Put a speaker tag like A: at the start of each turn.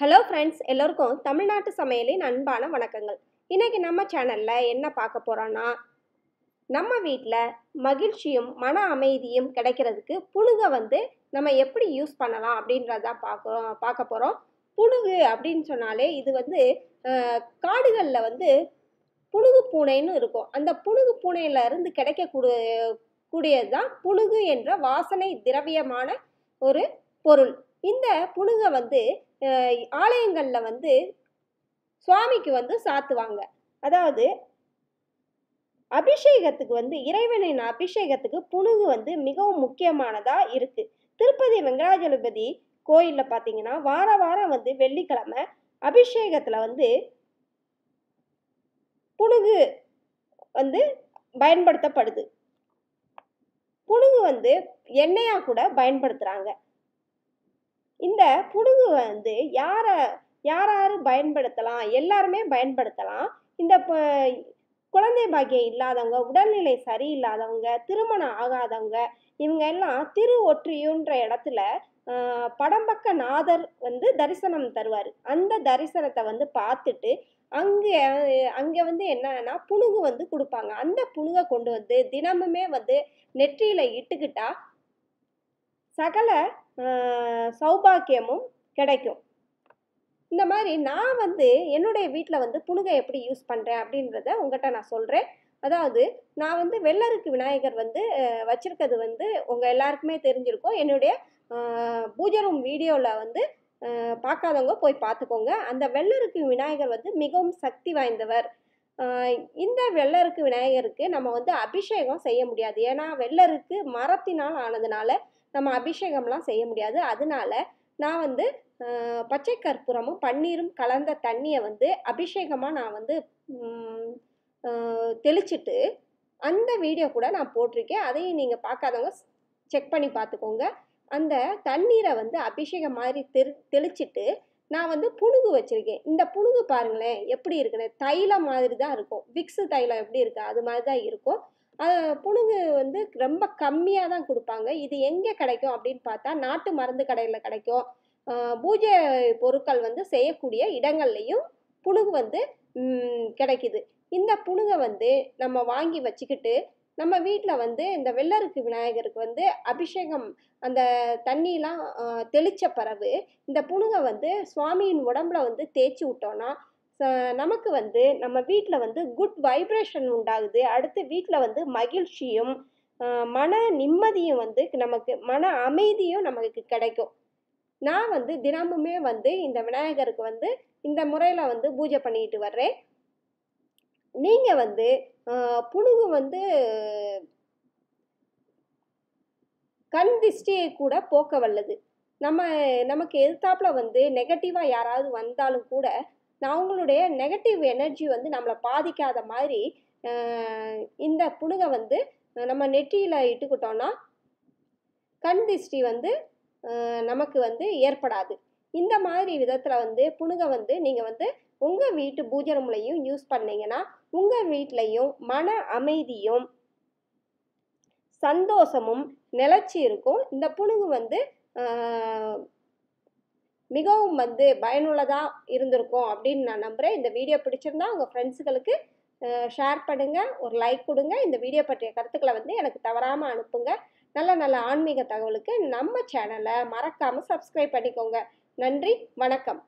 A: hello friends எல்லோருக்கும் தமிழ்நாட்டு சமையலின் அன்பான வணக்கங்கள் இன்றைக்கி நம்ம சேனலில் என்ன பார்க்க போகிறோன்னா நம்ம வீட்டில் மகிழ்ச்சியும் மன அமைதியும் கிடைக்கிறதுக்கு புழுகை வந்து நம்ம எப்படி யூஸ் பண்ணலாம் அப்படின்றத பார்க்குறோம் பார்க்க போகிறோம் புழுகு அப்படின்னு சொன்னாலே இது வந்து காடுகளில் வந்து புழுகு பூனைன்னு இருக்கும் அந்த புழுகு பூனையிலிருந்து கிடைக்கக்கூடிய கூடியது தான் புழுகு என்ற வாசனை திரவியமான ஒரு பொருள் இந்த புழுகை வந்து ஆலயங்களில் வந்து சுவாமிக்கு வந்து சாத்துவாங்க அதாவது அபிஷேகத்துக்கு வந்து இறைவனின் அபிஷேகத்துக்கு புணுகு வந்து மிகவும் முக்கியமானதாக இருக்குது திருப்பதி வெங்கடாஜலபதி கோயிலில் பார்த்தீங்கன்னா வார வாரம் வந்து வெள்ளிக்கிழமை அபிஷேகத்தில் வந்து புணுகு வந்து பயன்படுத்தப்படுது புணுகு வந்து எண்ணெயாக கூட பயன்படுத்துகிறாங்க இந்த புடுங்கு வந்து யாரை யார் யார் பயன்படுத்தலாம் எல்லாருமே பயன்படுத்தலாம் இந்த குழந்தை பாக்கியம் இல்லாதவங்க உடல்நிலை சரியில்லாதவங்க திருமணம் ஆகாதவங்க இவங்க எல்லாம் திரு ஒற்றியுன்ற இடத்துல படம்பக்க நாதர் வந்து தரிசனம் தருவார் அந்த தரிசனத்தை வந்து பார்த்துட்டு அங்கே அங்கே வந்து என்னன்னா புழுகு வந்து கொடுப்பாங்க அந்த புழுகை கொண்டு வந்து தினமுமே வந்து நெற்றியில் இட்டுக்கிட்டா சகல சௌபாக்கியமும் கிடைக்கும் இந்த மாதிரி நான் வந்து என்னுடைய வீட்டில் வந்து புனுகை எப்படி யூஸ் பண்ணுறேன் அப்படின்றத உங்கள்கிட்ட நான் சொல்கிறேன் அதாவது நான் வந்து வெள்ளருக்கு விநாயகர் வந்து வச்சுருக்கிறது வந்து உங்கள் எல்லாருக்குமே தெரிஞ்சிருக்கும் என்னுடைய பூஜை ரூம் வீடியோவில் வந்து பார்க்காதவங்க போய் பார்த்துக்கோங்க அந்த வெள்ளருக்கு விநாயகர் வந்து மிகவும் சக்தி வாய்ந்தவர் இந்த வெள்ளருக்கு விநாயகருக்கு நம்ம வந்து அபிஷேகம் செய்ய முடியாது ஏன்னா வெள்ளருக்கு மரத்தினால் ஆனதுனால நம்ம அபிஷேகம்லாம் செய்ய முடியாது அதனால நான் வந்து பச்சை கற்பூரமும் பன்னீரும் கலந்த தண்ணியை வந்து அபிஷேகமாக நான் வந்து தெளிச்சிட்டு அந்த வீடியோ கூட நான் போட்டிருக்கேன் அதையும் நீங்கள் பார்க்காதவங்க செக் பண்ணி பார்த்துக்கோங்க அந்த தண்ணீரை வந்து அபிஷேகம் மாதிரி தெரு தெளிச்சிட்டு நான் வந்து புணுகு வச்சுருக்கேன் இந்த புணுகு பாருங்களேன் எப்படி இருக்குன்னு தைலம் மாதிரி தான் இருக்கும் விக்ஸு தைலம் எப்படி இருக்குது அது மாதிரி தான் இருக்கும் புழுகு வந்து ரொம்ப கம்மியாக தான் கொடுப்பாங்க இது எங்கே கிடைக்கும் அப்படின்னு பார்த்தா நாட்டு மருந்து கடையில் கிடைக்கும் பூஜை பொருட்கள் வந்து செய்யக்கூடிய இடங்கள்லையும் புழுகு வந்து கிடைக்குது இந்த புழுங்கை வந்து நம்ம வாங்கி வச்சுக்கிட்டு நம்ம வீட்டில் வந்து இந்த வெள்ளருக்கு விநாயகருக்கு வந்து அபிஷேகம் அந்த தண்ணியெலாம் தெளித்த பிறகு இந்த புழுங்கை வந்து சுவாமியின் உடம்புல வந்து தேய்ச்சி விட்டோன்னா நமக்கு வந்து நம்ம வீட்டில் வந்து குட் வைப்ரேஷன் உண்டாகுது அடுத்து வீட்டில் வந்து மகிழ்ச்சியும் மன நிம்மதியும் வந்து நமக்கு மன அமைதியும் நமக்கு கிடைக்கும் நான் வந்து தினமுமே வந்து இந்த விநாயகருக்கு வந்து இந்த முறையில் வந்து பூஜை பண்ணிட்டு வர்றேன் நீங்கள் வந்து புழுகு வந்து கண் திஷ்டியை கூட போக்க வல்லது நம்ம நமக்கு எதிர்த்தாப்புல வந்து நெகட்டிவாக யாராவது வந்தாலும் கூட நான் அவங்களுடைய நெகட்டிவ் எனர்ஜி வந்து நம்மளை பாதிக்காத மாதிரி இந்த புனுகை வந்து நம்ம நெற்றியில் இட்டுக்கிட்டோன்னா கண் திருஷ்டி வந்து நமக்கு வந்து ஏற்படாது இந்த மாதிரி விதத்தில் வந்து புனுகை வந்து நீங்கள் வந்து உங்கள் வீட்டு பூஜை ரூம்லையும் யூஸ் பண்ணிங்கன்னா உங்கள் வீட்லேயும் மன அமைதியும் சந்தோஷமும் நிலச்சி இருக்கும் இந்த புணுகு வந்து மிகவும் வந்து பயனுள்ளதாக இருந்திருக்கும் அப்படின்னு நான் நம்புகிறேன் இந்த வீடியோ பிடிச்சிருந்தா உங்கள் ஃப்ரெண்ட்ஸுகளுக்கு ஷேர் பண்ணுங்கள் ஒரு லைக் கொடுங்க இந்த வீடியோ பற்றிய கருத்துக்களை வந்து எனக்கு தவறாமல் அனுப்புங்க நல்ல நல்ல ஆன்மீக தகவலுக்கு நம்ம சேனலை மறக்காமல் சப்ஸ்கிரைப் பண்ணிக்கோங்க நன்றி வணக்கம்